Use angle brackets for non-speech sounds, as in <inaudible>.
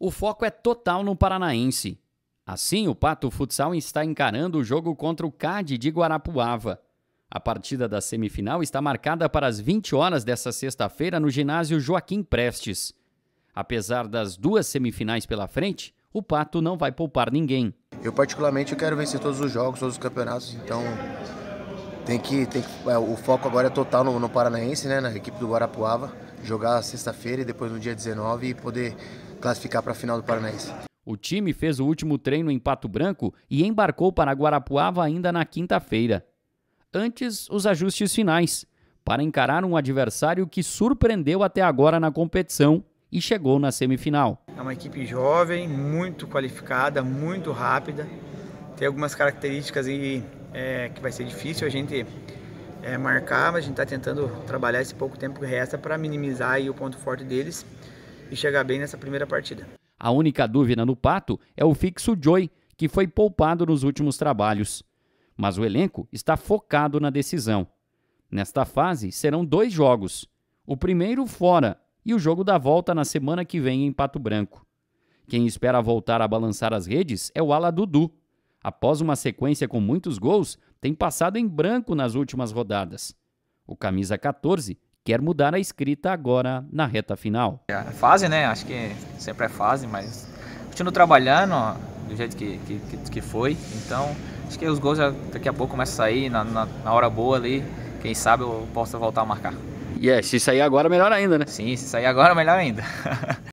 o foco é total no Paranaense. Assim, o Pato Futsal está encarando o jogo contra o CAD de Guarapuava. A partida da semifinal está marcada para as 20 horas desta sexta-feira no ginásio Joaquim Prestes. Apesar das duas semifinais pela frente, o Pato não vai poupar ninguém. Eu particularmente quero vencer todos os jogos, todos os campeonatos, então tem que, tem que, é, o foco agora é total no, no Paranaense, né, na equipe do Guarapuava, jogar sexta-feira e depois no dia 19 e poder classificar para a final do Paranaense. O time fez o último treino em Pato Branco e embarcou para Guarapuava ainda na quinta-feira. Antes, os ajustes finais, para encarar um adversário que surpreendeu até agora na competição e chegou na semifinal. É uma equipe jovem, muito qualificada, muito rápida, tem algumas características e é, que vai ser difícil a gente é, marcar, mas a gente está tentando trabalhar esse pouco tempo que resta para minimizar aí o ponto forte deles e chegar bem nessa primeira partida. A única dúvida no Pato é o fixo Joy, que foi poupado nos últimos trabalhos. Mas o elenco está focado na decisão. Nesta fase, serão dois jogos. O primeiro fora e o jogo da volta na semana que vem em Pato Branco. Quem espera voltar a balançar as redes é o Ala Dudu, após uma sequência com muitos gols, tem passado em branco nas últimas rodadas. O camisa 14 quer mudar a escrita agora na reta final. É fase, né? Acho que sempre é fase, mas continuo trabalhando ó, do jeito que, que, que foi. Então, acho que os gols já, daqui a pouco começam a sair, na, na, na hora boa ali. Quem sabe eu possa voltar a marcar. E yeah, é, se sair agora, melhor ainda, né? Sim, se sair agora, melhor ainda. <laughs>